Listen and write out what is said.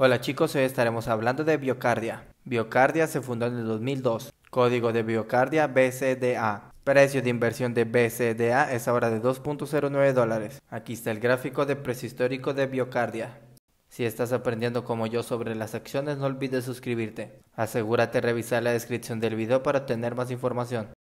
Hola chicos, hoy estaremos hablando de Biocardia. Biocardia se fundó en el 2002. Código de Biocardia BCDA. Precio de inversión de BCDA es ahora de 2.09 dólares. Aquí está el gráfico de precio histórico de Biocardia. Si estás aprendiendo como yo sobre las acciones no olvides suscribirte. Asegúrate de revisar la descripción del video para obtener más información.